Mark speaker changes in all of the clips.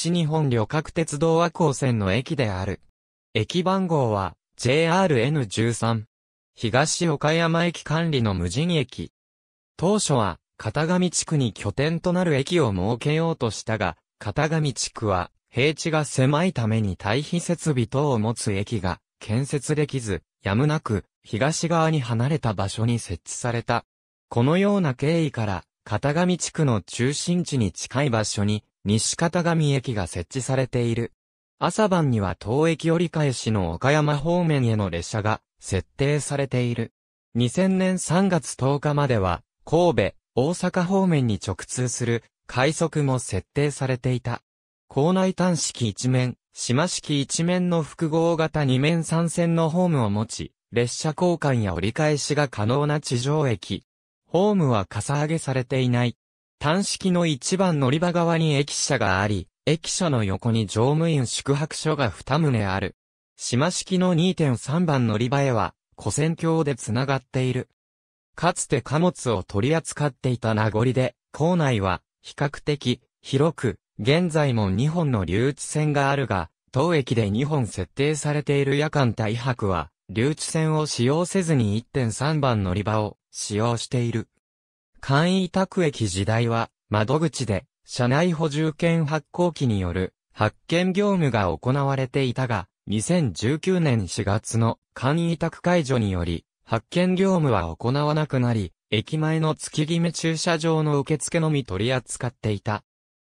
Speaker 1: 西日本旅客鉄道和光線の駅である。駅番号は JRN13。東岡山駅管理の無人駅。当初は、片上地区に拠点となる駅を設けようとしたが、片上地区は、平地が狭いために対比設備等を持つ駅が建設できず、やむなく、東側に離れた場所に設置された。このような経緯から、片上地区の中心地に近い場所に、西片上駅が設置されている。朝晩には当駅折り返しの岡山方面への列車が設定されている。2000年3月10日までは、神戸、大阪方面に直通する快速も設定されていた。校内端式一面、島式一面の複合型二面三線のホームを持ち、列車交換や折り返しが可能な地上駅。ホームはかさ上げされていない。単式の一番乗り場側に駅舎があり、駅舎の横に乗務員宿泊所が二棟ある。島式の2.3番乗り場へは、古戦橋で繋がっている。かつて貨物を取り扱っていた名残で、校内は、比較的、広く、現在も2本の留置線があるが、当駅で2本設定されている夜間大白は、留置線を使用せずに1.3番乗り場を使用している。簡易宅駅時代は、窓口で、車内補充券発行機による、発券業務が行われていたが、2019年4月の簡易宅解除により、発券業務は行わなくなり、駅前の月決め駐車場の受付のみ取り扱っていた。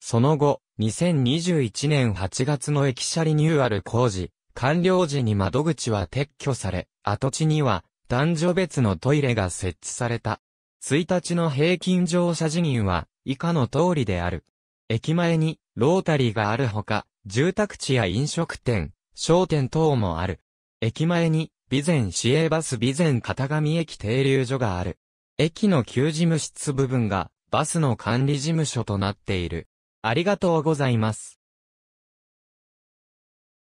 Speaker 1: その後、2021年8月の駅舎リニューアル工事、完了時に窓口は撤去され、跡地には男女別のトイレが設置された。1日の平均乗車人員は、以下の通りである。駅前に、ロータリーがあるほか、住宅地や飲食店、商店等もある。駅前に、備前市営バス備前片上駅停留所がある。駅の旧事務室部分が、バスの管理事務所となっている。ありがとうございます。